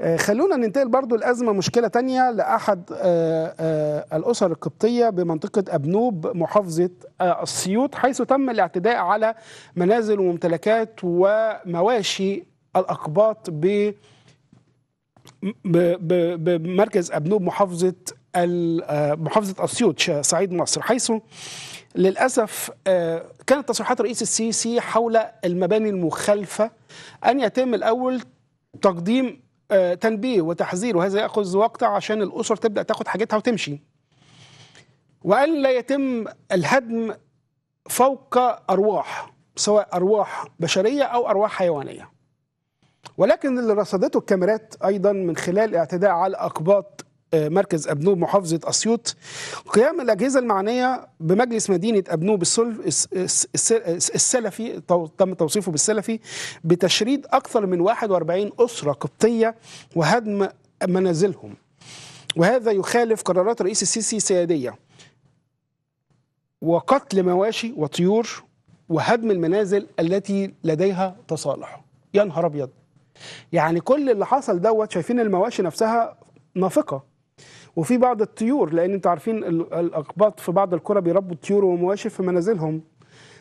آه، خلونا ننتقل برضو لأزمة مشكلة تانية لأحد آه، آه، الأسر القبطية بمنطقة أبنوب محافظة السيوط حيث تم الاعتداء على منازل وممتلكات ومواشي الأقباط ب بمركز أبنوب محافظة محافظة أسيوط صعيد مصر حيث للأسف كانت تصريحات الرئيس السيسي حول المباني المخالفة أن يتم الأول تقديم آه، تنبيه وتحذير وهذا ياخذ وقت عشان الاسر تبدا تاخد حاجتها وتمشي وان لا يتم الهدم فوق ارواح سواء ارواح بشريه او ارواح حيوانيه ولكن اللي رصدته الكاميرات ايضا من خلال اعتداء على اقباط مركز أبنوب محافظة أسيوط قيام الأجهزة المعنية بمجلس مدينة أبنوب السلفي تم توصيفه بالسلفي بتشريد أكثر من 41 أسرة قبطية وهدم منازلهم وهذا يخالف قرارات الرئيس السيسي السيادية وقتل مواشي وطيور وهدم المنازل التي لديها تصالح يا نهار أبيض يعني كل اللي حصل دوت شايفين المواشي نفسها نافقه وفي بعض الطيور لان انتوا عارفين الاقباط في بعض القرى بيربوا الطيور ومواشف في منازلهم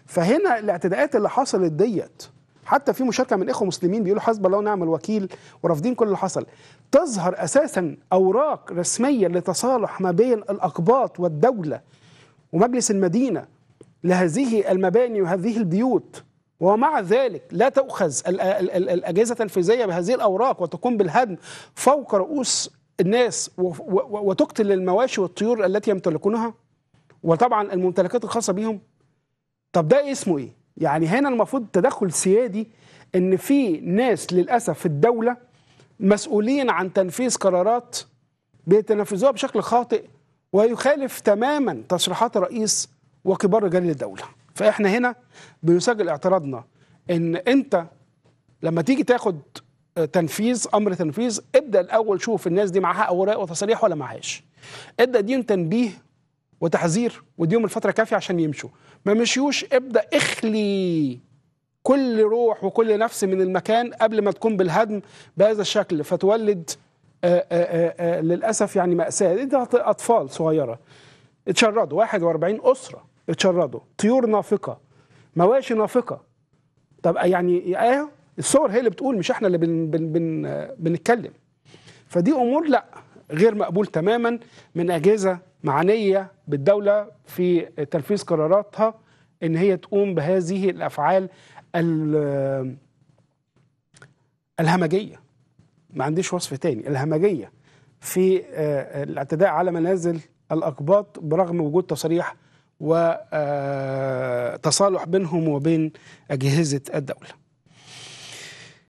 فهنا الاعتداءات اللي حصلت ديت حتى في مشاركه من اخوه مسلمين بيقولوا حسب الله ونعم الوكيل ورافضين كل اللي حصل تظهر اساسا اوراق رسميه لتصالح ما بين الاقباط والدوله ومجلس المدينه لهذه المباني وهذه البيوت ومع ذلك لا تؤخذ الأجهزة التنفيذية بهذه الأوراق وتقوم بالهدم فوق رؤوس الناس وتقتل المواشي والطيور التي يمتلكونها وطبعا الممتلكات الخاصه بيهم طب ده اسمه ايه يعني هنا المفروض تدخل سيادي ان في ناس للاسف في الدوله مسؤولين عن تنفيذ قرارات بيتنفذوها بشكل خاطئ ويخالف تماما تصريحات الرئيس وكبار رجال الدوله فاحنا هنا بنسجل اعتراضنا ان انت لما تيجي تاخد تنفيذ امر تنفيذ ابدا الاول شوف الناس دي معاها اوراق وتصاريح ولا معهاش ابدا اديهم تنبيه وتحذير واديهم الفتره كافيه عشان يمشوا ما مشيوش ابدا اخلي كل روح وكل نفس من المكان قبل ما تكون بالهدم بهذا الشكل فتولد آآ آه، آآ آه، آه، للاسف يعني ماساه ده اطفال صغيره اتشردوا 41 اسره اتشردوا طيور نافقه مواشي نافقه طب يعني ايه الصور هي اللي بتقول مش احنا اللي بن بن بن بنتكلم فدي امور لا غير مقبول تماما من اجهزه معنيه بالدوله في تنفيذ قراراتها ان هي تقوم بهذه الافعال الهمجيه ما عنديش وصف تاني الهمجيه في آه، الاعتداء على منازل الاقباط برغم وجود تصريح وتصالح آه، بينهم وبين اجهزه الدوله